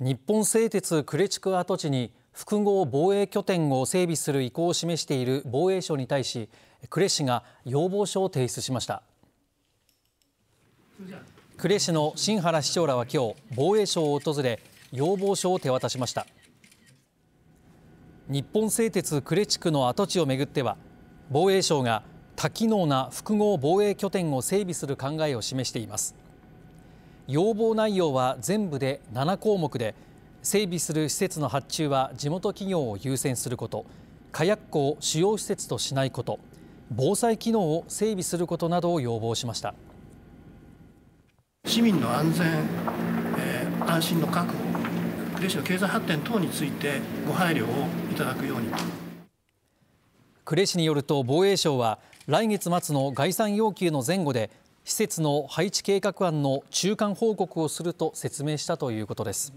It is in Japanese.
日本製鉄呉地区跡地に複合防衛拠点を整備する意向を示している防衛省に対し呉市が要望書を提出しました呉市の新原市長らは今日防衛省を訪れ要望書を手渡しました日本製鉄呉地区の跡地をめぐっては防衛省が多機能な複合防衛拠点を整備する考えを示しています要望内容は全部で7項目で整備する施設の発注は地元企業を優先すること火薬庫を主要施設としないこと防災機能を整備することなどを要望しました市民の安全、えー、安心の確保呉市の経済発展等についてご配慮をいただくように呉市によると防衛省は来月末の概算要求の前後で施設の配置計画案の中間報告をすると説明したということです。